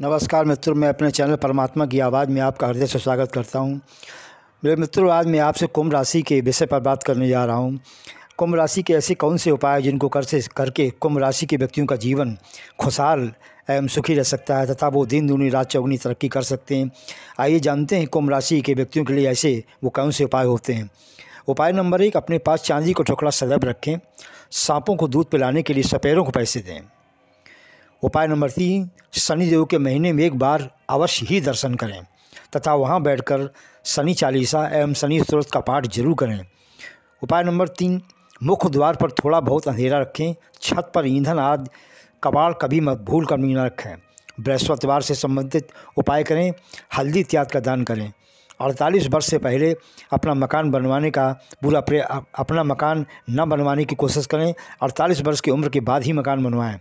नमस्कार मित्रों मैं अपने चैनल परमात्मा की आवाज़ में आपका हृदय से स्वागत करता हूं मेरे मित्रों आज मैं आपसे कुंभ राशि के विषय पर बात करने जा रहा हूं कुंभ राशि के ऐसे कौन से उपाय जिनको कर से करके कुंभ राशि के व्यक्तियों का जीवन खुशहाल एवं सुखी रह सकता है तथा वो दिन दूनी रात चौगनी तरक्की कर सकते हैं आइए जानते हैं कुंभ राशि के व्यक्तियों के लिए ऐसे वो कौन से उपाय होते हैं उपाय नंबर एक अपने पास चांदी को ठोकड़ा सदैव रखें सांपों को दूध पिलाने के लिए सपेरों को पैसे दें उपाय नंबर तीन शनिदेव के महीने में एक बार अवश्य ही दर्शन करें तथा वहां बैठकर शनि चालीसा एवं शनि स्रोत का पाठ जरूर करें उपाय नंबर तीन मुख्य द्वार पर थोड़ा बहुत अंधेरा रखें छत पर ईंधन आदि कबाड़ कभी मत भूल कर न रखें बृहस्पतिवार से संबंधित उपाय करें हल्दी इत्यादि का दान करें अड़तालीस वर्ष से पहले अपना मकान बनवाने का पूरा अपना मकान न बनवाने की कोशिश करें अड़तालीस वर्ष की उम्र के बाद ही मकान बनवाएं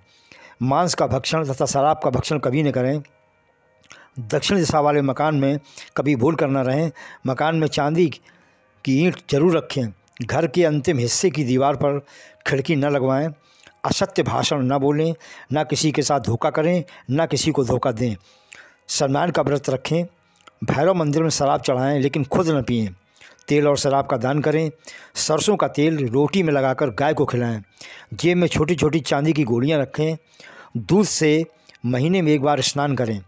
मांस का भक्षण तथा शराब का भक्षण कभी न करें दक्षिण दिशा वाले मकान में कभी भूल कर न रहें मकान में चांदी की ईंट जरूर रखें घर के अंतिम हिस्से की दीवार पर खिड़की न लगवाएं असत्य भाषण न बोलें न किसी के साथ धोखा करें न किसी को धोखा दें सम्मान का व्रत रखें भैरव मंदिर में शराब चढ़ाएं लेकिन खुद न पिएं तेल और शराब का दान करें सरसों का तेल रोटी में लगाकर गाय को खिलाएं जेब में छोटी छोटी चांदी की गोलियां रखें दूध से महीने में एक बार स्नान करें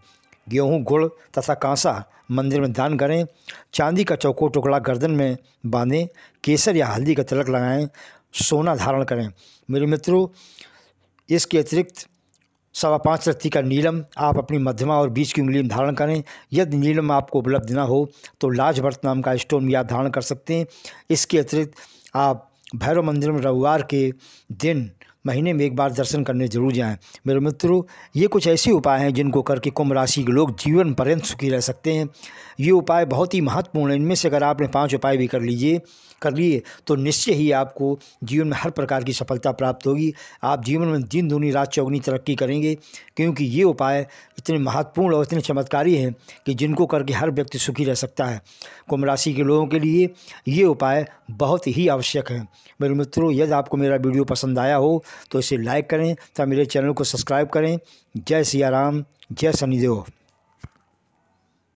गेहूँ गुड़ तथा कांसा मंदिर में दान करें चांदी का चौको टुकड़ा गर्दन में बांधें केसर या हल्दी का तिलक लगाएं सोना धारण करें मेरे मित्रों इसके अतिरिक्त सवा पाँच रत्ती का नीलम आप अपनी मध्यमा और बीच की उंगली में धारण करें यदि नीलम आपको उपलब्ध ना हो तो लाज व्रत नाम का स्टोन याद धारण कर सकते हैं इसके अतिरिक्त आप भैरव मंदिर में रविवार के दिन महीने में एक बार दर्शन करने जरूर जाएं मेरे मित्रों ये कुछ ऐसे उपाय हैं जिनको करके कुंभ राशि के लोग जीवन पर्यंत सुखी रह सकते हैं ये उपाय बहुत ही महत्वपूर्ण है इनमें से अगर आपने पाँच उपाय भी कर लीजिए कर लिए तो निश्चय ही आपको जीवन में हर प्रकार की सफलता प्राप्त होगी आप जीवन में दिन दूनी रात चौगनी तरक्की करेंगे क्योंकि ये उपाय इतने महत्वपूर्ण और इतने चमत्कारी हैं कि जिनको करके हर व्यक्ति सुखी रह सकता है कुंभ राशि के लोगों के लिए ये उपाय बहुत ही आवश्यक हैं मेरे मित्रों यदि आपको मेरा वीडियो पसंद आया हो तो इसे लाइक करें तथा मेरे चैनल को सब्सक्राइब करें जय सिया राम जय देव